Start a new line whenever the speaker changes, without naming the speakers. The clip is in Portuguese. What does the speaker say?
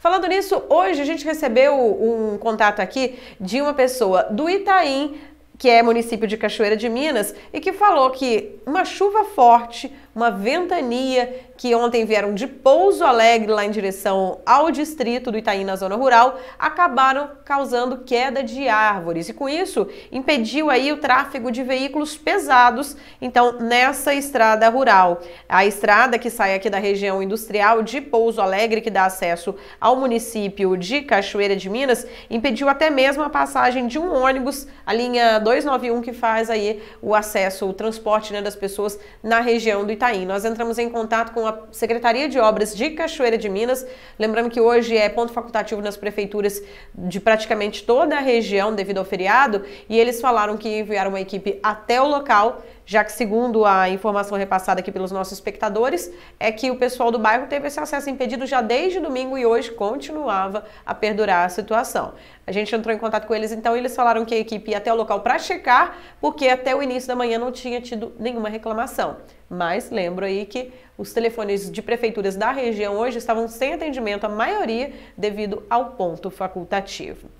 Falando nisso, hoje a gente recebeu um contato aqui de uma pessoa do Itaim, que é município de Cachoeira de Minas, e que falou que uma chuva forte, uma ventania, que ontem vieram de Pouso Alegre lá em direção ao distrito do Itaim, na zona rural, acabaram causando queda de árvores e com isso impediu aí o tráfego de veículos pesados, então nessa estrada rural. A estrada que sai aqui da região industrial de Pouso Alegre, que dá acesso ao município de Cachoeira de Minas, impediu até mesmo a passagem de um ônibus, a linha 2 291 que faz aí o acesso, o transporte né, das pessoas na região do Itaim. Nós entramos em contato com a Secretaria de Obras de Cachoeira de Minas, lembrando que hoje é ponto facultativo nas prefeituras de praticamente toda a região devido ao feriado, e eles falaram que enviaram uma equipe até o local já que, segundo a informação repassada aqui pelos nossos espectadores, é que o pessoal do bairro teve esse acesso impedido já desde domingo e hoje continuava a perdurar a situação. A gente entrou em contato com eles então e eles falaram que a equipe ia até o local para checar, porque até o início da manhã não tinha tido nenhuma reclamação. Mas lembro aí que os telefones de prefeituras da região hoje estavam sem atendimento, a maioria devido ao ponto facultativo.